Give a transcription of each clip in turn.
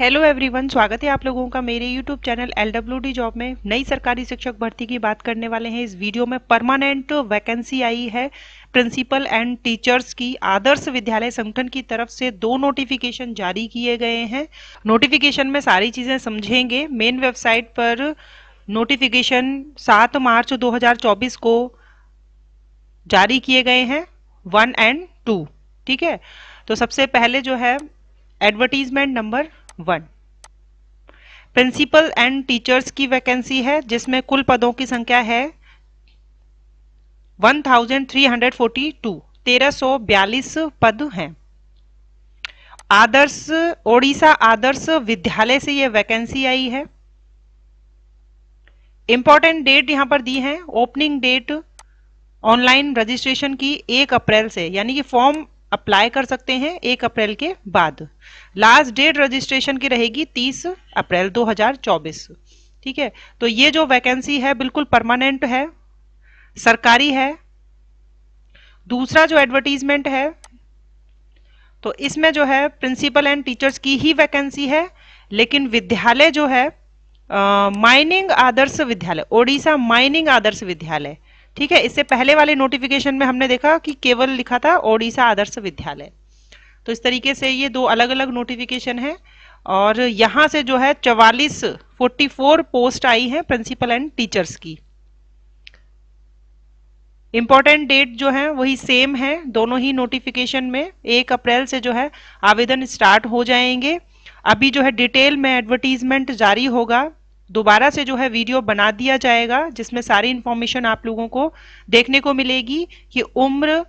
hello everyone स्वागत है आप लोगों का मेरे YouTube channel L W job में नई सरकारी शिक्षक भर्ती की बात करने वाले हैं इस वीडियो में परमानेंट वैकेंसी आई है प्रिंसिपल एंड टीचर्स की आदर्श विद्यालय संगठन की तरफ से दो नोटिफिकेशन जारी किए गए हैं नोटिफिकेशन में सारी चीज़ें समझेंगे मेन वेबसाइट पर नोटिफिकेशन सात मार्च दो को जारी किए गए हैं वन एंड टू ठीक है तो सबसे पहले जो है advertisement number one principal and teachers की वैकेंसी है जिसमें कुल पदों की संख्या है 1342 1342 पद हैं आदर्श ओडिशा आदर्श विद्यालय से यह वैकेंसी आई है इंपॉर्टेंट डेट यहां पर दी है ओपनिंग डेट ऑनलाइन रजिस्ट्रेशन की एक अप्रैल से यानी कि फॉर्म अप्लाई कर सकते हैं एक अप्रैल के बाद लास्ट डेट रजिस्ट्रेशन की रहेगी तीस अप्रैल 2024 ठीक है तो ये जो वैकेंसी है बिल्कुल परमानेंट है सरकारी है दूसरा जो एडवर्टीजमेंट है तो इसमें जो है प्रिंसिपल एंड टीचर्स की ही वैकेंसी है लेकिन विद्यालय जो है माइनिंग आदर्श विद्यालय ओडिशा माइनिंग आदर्श विद्यालय ठीक है इससे पहले वाले नोटिफिकेशन में हमने देखा कि केवल लिखा था ओडिशा आदर्श विद्यालय तो इस तरीके से ये दो अलग अलग नोटिफिकेशन है और यहाँ से जो है चवालीस फोर्टी फोर पोस्ट आई है प्रिंसिपल एंड टीचर्स की इम्पॉर्टेंट डेट जो है वही सेम है दोनों ही नोटिफिकेशन में एक अप्रैल से जो है आवेदन स्टार्ट हो जाएंगे अभी जो है डिटेल में एडवर्टीजमेंट जारी होगा दोबारा से जो है वीडियो बना दिया जाएगा जिसमें सारी इन्फॉर्मेशन आप लोगों को देखने को मिलेगी कि उम्र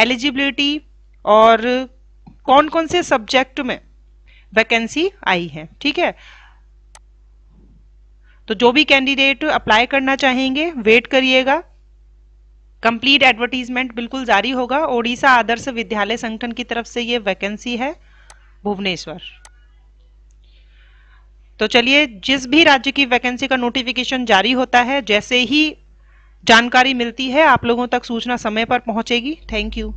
एलिजिबिलिटी और कौन कौन से सब्जेक्ट में वैकेंसी आई है ठीक है तो जो भी कैंडिडेट अप्लाई करना चाहेंगे वेट करिएगा कंप्लीट एडवर्टीजमेंट बिल्कुल जारी होगा ओडिशा आदर्श विद्यालय संगठन की तरफ से ये वैकेंसी है भुवनेश्वर तो चलिए जिस भी राज्य की वैकेंसी का नोटिफिकेशन जारी होता है जैसे ही जानकारी मिलती है आप लोगों तक सूचना समय पर पहुंचेगी थैंक यू